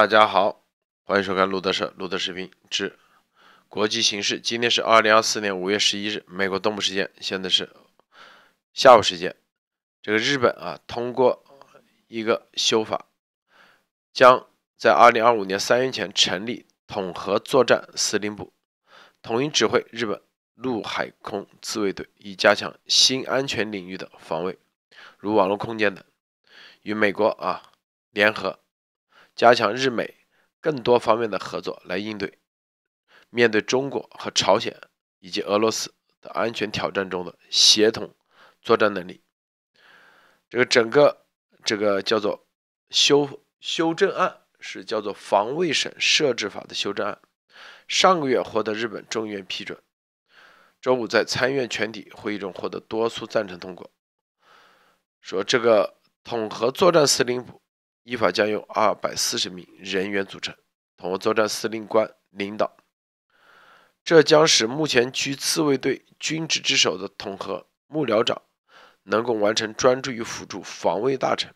大家好，欢迎收看路德社路德视频之国际形势。今天是二零二四年五月十一日，美国东部时间，现在是下午时间。这个日本啊，通过一个修法，将在二零二五年三月前成立统合作战司令部，统一指挥日本陆海空自卫队，以加强新安全领域的防卫，如网络空间等。与美国啊联合。加强日美更多方面的合作，来应对面对中国和朝鲜以及俄罗斯的安全挑战中的协同作战能力。这个整个这个叫做修修正案，是叫做防卫省设置法的修正案，上个月获得日本众议院批准，周五在参院全体会议中获得多数赞成通过。说这个统合作战司令部。依法将由二百四十名人员组成统合作战司令官领导，这将使目前居自卫队军职之首的统合幕僚长能够完成专注于辅助防卫大臣。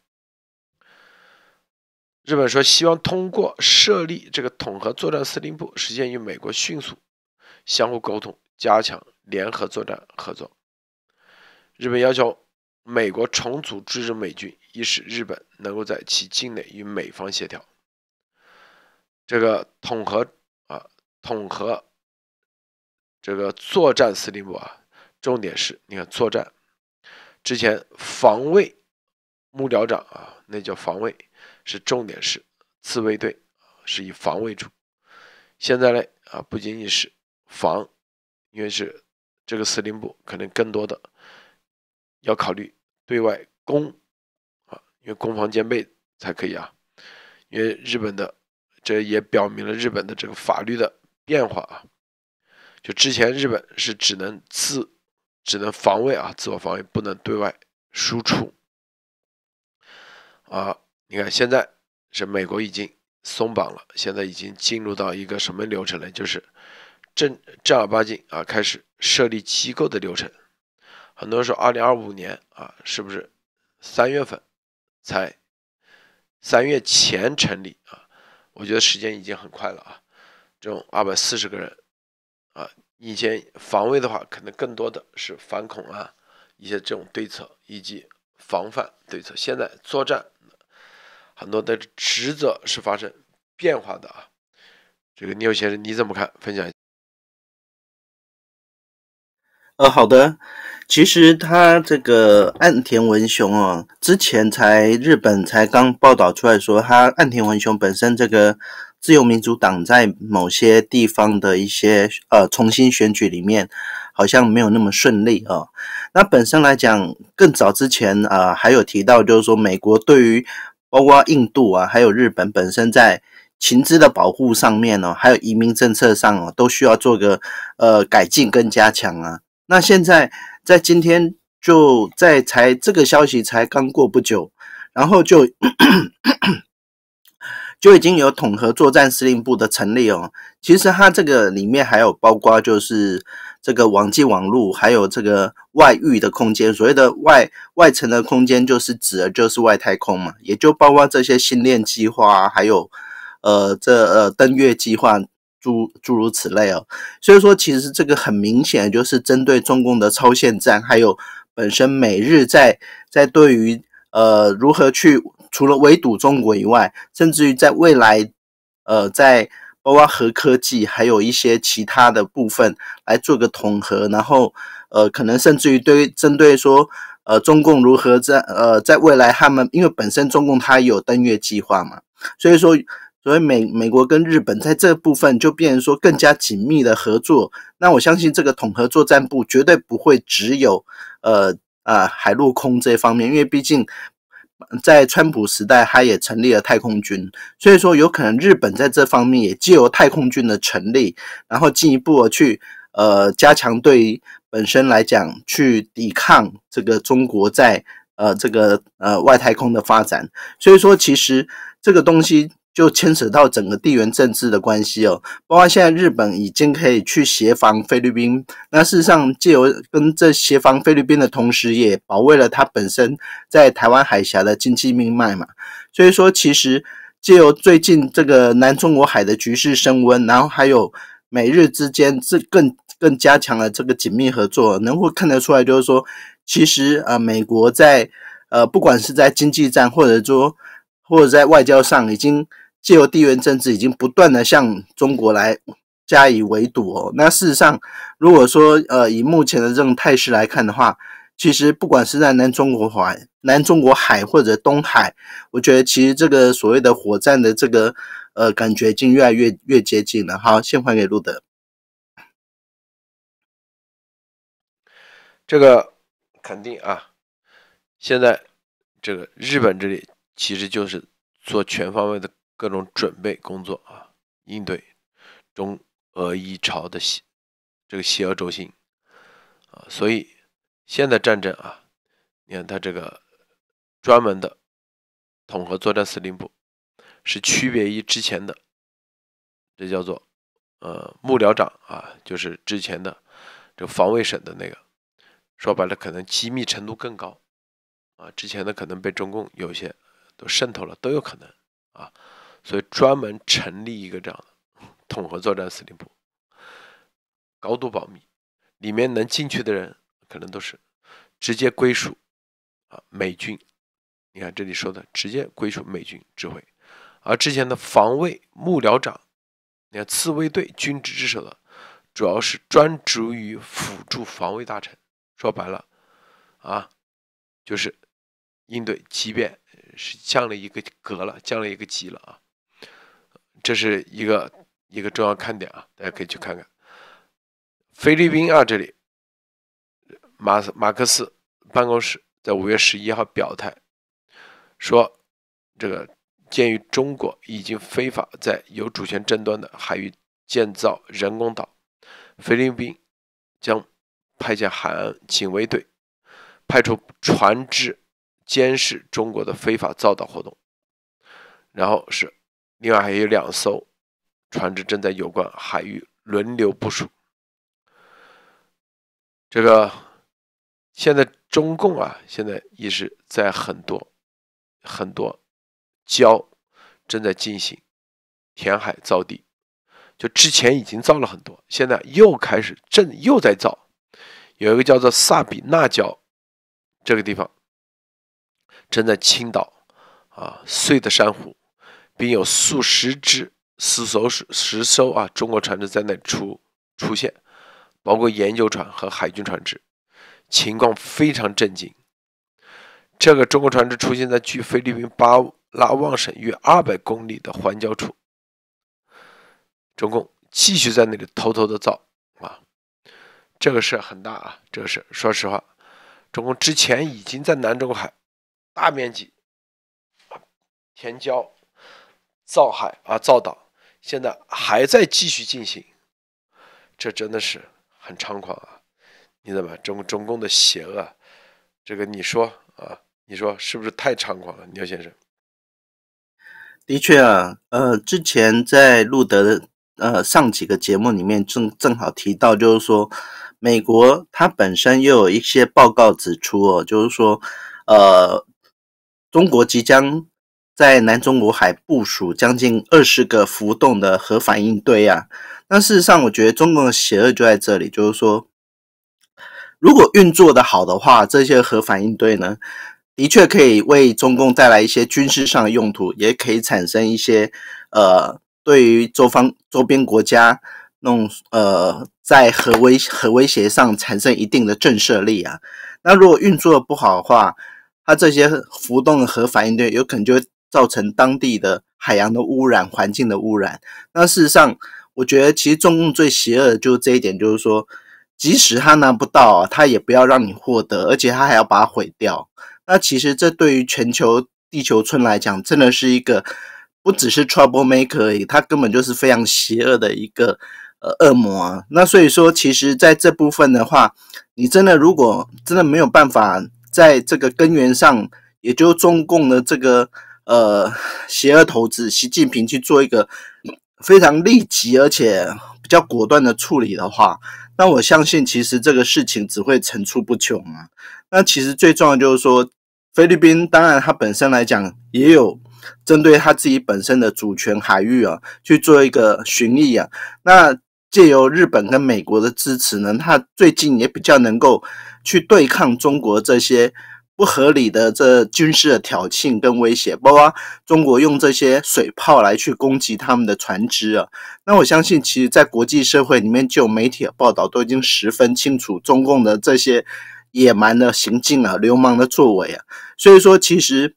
日本说希望通过设立这个统合作战司令部，实现与美国迅速相互沟通，加强联合作战合作。日本要求。美国重组支持美军，以使日本能够在其境内与美方协调。这个统合啊，统合这个作战司令部啊，重点是，你看作战之前防卫幕僚长啊，那叫防卫是重点是自卫队是以防为主。现在呢啊，不仅仅是防，因为是这个司令部可能更多的。要考虑对外攻啊，因为攻防兼备才可以啊。因为日本的这也表明了日本的这个法律的变化啊。就之前日本是只能自只能防卫啊，自我防卫不能对外输出。啊，你看现在是美国已经松绑了，现在已经进入到一个什么流程呢？就是正正儿八经啊，开始设立机构的流程。很多人说，二零二五年啊，是不是三月份才三月前成立啊？我觉得时间已经很快了啊。这种二百四十个人啊，以前防卫的话，可能更多的是反恐啊，一些这种对策以及防范对策。现在作战很多的职责是发生变化的啊。这个牛先生你怎么看？分享。呃，好的，其实他这个岸田文雄哦，之前才日本才刚报道出来说，他岸田文雄本身这个自由民主党在某些地方的一些呃重新选举里面，好像没有那么顺利哦。那本身来讲，更早之前啊，还有提到就是说，美国对于包括印度啊，还有日本本身在情资的保护上面哦，还有移民政策上哦，都需要做个呃改进跟加强啊。那现在在今天就在才这个消息才刚过不久，然后就 就已经有统合作战司令部的成立哦。其实它这个里面还有包括就是这个网际网络，还有这个外域的空间。所谓的外外层的空间，就是指的就是外太空嘛，也就包括这些星链计划，还有呃这呃登月计划。诸诸如此类哦，所以说其实这个很明显就是针对中共的超限战，还有本身美日在在对于呃如何去除了围堵中国以外，甚至于在未来呃在包括核科技还有一些其他的部分来做个统合，然后呃可能甚至于对针对说呃中共如何在呃在未来他们因为本身中共它有登月计划嘛，所以说。所以美美国跟日本在这部分就变成说更加紧密的合作。那我相信这个统合作战部绝对不会只有呃呃海陆空这方面，因为毕竟在川普时代，他也成立了太空军。所以说，有可能日本在这方面也借由太空军的成立，然后进一步的去呃加强对本身来讲去抵抗这个中国在呃这个呃外太空的发展。所以说，其实这个东西。就牵扯到整个地缘政治的关系哦，包括现在日本已经可以去协防菲律宾，那事实上借由跟协防菲律宾的同时，也保卫了它本身在台湾海峡的经济命脉嘛。所以说，其实借由最近这个南中国海的局势升温，然后还有美日之间这更更加强了这个紧密合作，能够看得出来，就是说，其实啊，美国在呃，不管是在经济战或者说或者在外交上，已经借由地缘政治，已经不断的向中国来加以围堵哦。那事实上，如果说呃，以目前的这种态势来看的话，其实不管是在南中国环、南中国海或者东海，我觉得其实这个所谓的火战的这个呃感觉，已经越来越越接近了好，先还给路德，这个肯定啊，现在这个日本这里其实就是做全方位的。各种准备工作啊，应对中俄伊朝的西这个西俄轴心啊，所以现在战争啊，你看他这个专门的统合作战司令部是区别于之前的，这叫做呃幕僚长啊，就是之前的这防卫省的那个，说白了可能机密程度更高啊，之前的可能被中共有些都渗透了都有可能啊。所以专门成立一个这样的统合作战司令部，高度保密，里面能进去的人可能都是直接归属啊美军。你看这里说的直接归属美军指挥，而之前的防卫幕僚长，你看自卫队军职之首的，主要是专注于辅助防卫大臣。说白了啊，就是应对即便是降了一个格了，降了一个级了啊。这是一个一个重要看点啊，大家可以去看看。菲律宾啊，这里马马克思办公室在五月十一号表态说，这个鉴于中国已经非法在有主权争端的海域建造人工岛，菲律宾将派遣海岸警卫队派出船只监视中国的非法造岛活动，然后是。另外还有两艘船只正在有关海域轮流部署。这个现在中共啊，现在也是在很多很多礁正在进行填海造地，就之前已经造了很多，现在又开始正又在造，有一个叫做萨比纳礁这个地方正在倾倒啊碎的珊瑚。并有数十只、四艘、十艘啊中国船只在那出出现，包括研究船和海军船只，情况非常震惊。这个中国船只出现在距菲律宾巴拉望省约二百公里的环礁处，中共继续在那里偷偷的造啊，这个事很大啊，这个事说实话，中共之前已经在南中国海大面积填礁。造海啊，造岛，现在还在继续进行，这真的是很猖狂啊！你怎么，中中共的邪恶，这个你说啊，你说是不是太猖狂了，牛先生？的确啊，呃，之前在路德的呃上几个节目里面正正好提到，就是说美国它本身又有一些报告指出哦，就是说呃，中国即将。在南中国海部署将近二十个浮动的核反应堆啊！那事实上，我觉得中共的邪恶就在这里，就是说，如果运作的好的话，这些核反应堆呢，的确可以为中共带来一些军事上的用途，也可以产生一些呃，对于周方周边国家那种呃，在核威核威胁上产生一定的震慑力啊。那如果运作的不好的话，它这些浮动的核反应堆有可能就会。造成当地的海洋的污染、环境的污染。那事实上，我觉得其实中共最邪恶的就是这一点，就是说，即使他拿不到，他也不要让你获得，而且他还要把它毁掉。那其实这对于全球、地球村来讲，真的是一个不只是 trouble maker 而已，它根本就是非常邪恶的一个呃恶魔。啊。那所以说，其实在这部分的话，你真的如果真的没有办法在这个根源上，也就中共的这个。呃，邪恶投资，习近平去做一个非常立即而且比较果断的处理的话，那我相信其实这个事情只会层出不穷啊。那其实最重要就是说，菲律宾当然它本身来讲也有针对他自己本身的主权海域啊去做一个巡弋啊。那借由日本跟美国的支持呢，他最近也比较能够去对抗中国这些。不合理的这军事的挑衅跟威胁，包括中国用这些水炮来去攻击他们的船只啊。那我相信，其实，在国际社会里面，就媒体的报道都已经十分清楚，中共的这些野蛮的行径啊，流氓的作为啊。所以说，其实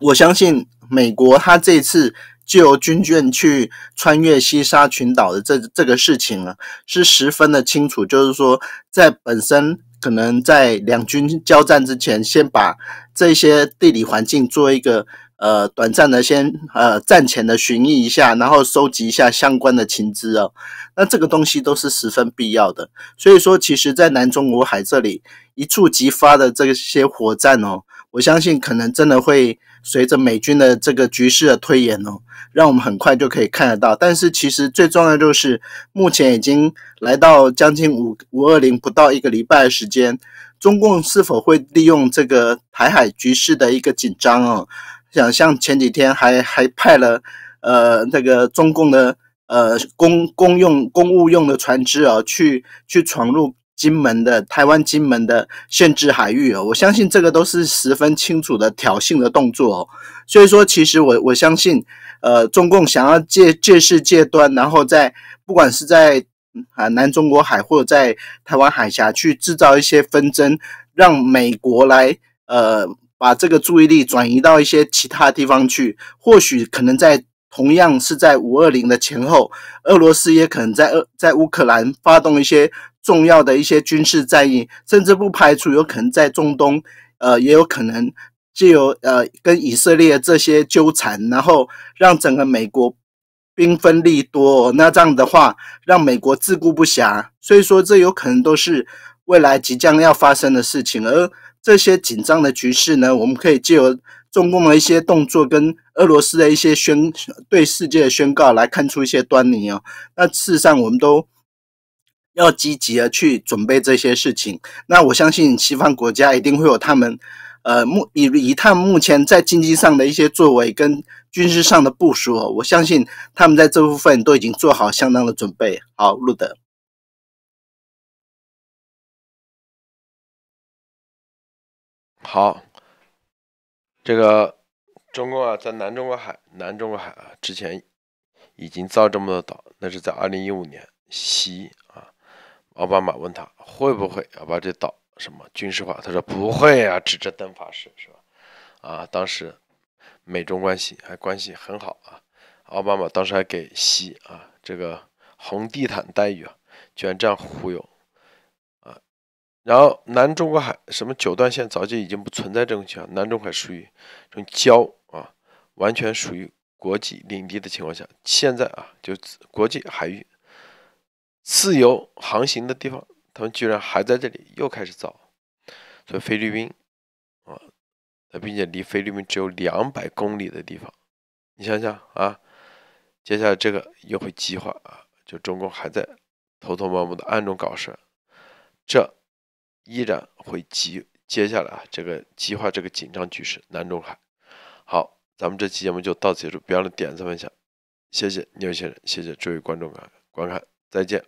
我相信，美国他这次就军舰去穿越西沙群岛的这这个事情啊，是十分的清楚，就是说在本身。可能在两军交战之前，先把这些地理环境做一个呃短暂的先呃战前的巡弋一下，然后收集一下相关的情资哦。那这个东西都是十分必要的。所以说，其实，在南中五海这里一触即发的这些火战哦。我相信可能真的会随着美军的这个局势的推演哦，让我们很快就可以看得到。但是其实最重要就是，目前已经来到将近五五二零不到一个礼拜的时间，中共是否会利用这个台海局势的一个紧张哦？想像前几天还还派了呃那个中共的呃公公用公务用的船只啊，去去闯入。金门的台湾金门的限制海域哦，我相信这个都是十分清楚的挑衅的动作。哦。所以说，其实我我相信，呃，中共想要借借势借端，然后在不管是在啊南中国海或者在台湾海峡去制造一些纷争，让美国来呃把这个注意力转移到一些其他地方去，或许可能在。同样是在五二零的前后，俄罗斯也可能在呃在乌克兰发动一些重要的一些军事战役，甚至不排除有可能在中东，呃，也有可能就由呃跟以色列这些纠缠，然后让整个美国兵分利多，那这样的话让美国自顾不暇，所以说这有可能都是未来即将要发生的事情，而这些紧张的局势呢，我们可以借由。中共的一些动作跟俄罗斯的一些宣对世界的宣告来看出一些端倪哦。那事实上，我们都要积极的去准备这些事情。那我相信西方国家一定会有他们，呃，目以以他目前在经济上的一些作为跟军事上的部署哦。我相信他们在这部分都已经做好相当的准备。好，路德。好。这个中共啊，在南中国海、南中国海啊，之前已经造这么多岛，那是在二零一五年，西啊，奥巴马问他会不会要把这岛什么军事化，他说不会啊，指着灯发誓是吧？啊，当时美中关系还关系很好啊，奥巴马当时还给西啊这个红地毯待遇啊，居然这样忽悠。然后南中国海什么九段线早就已经不存在这种情况，南中海属于这种礁啊，完全属于国际领地的情况下，现在啊就国际海域自由航行的地方，他们居然还在这里又开始造，所以菲律宾啊，并且离菲律宾只有两百公里的地方，你想想啊，接下来这个又会激化啊，就中共还在偷偷摸摸的暗中搞事，这。依然会激接下来啊，这个激化这个紧张局势，南中海。好，咱们这期节目就到此结束，别忘了点赞分享，谢谢牛先生，谢谢诸位观众观看，再见。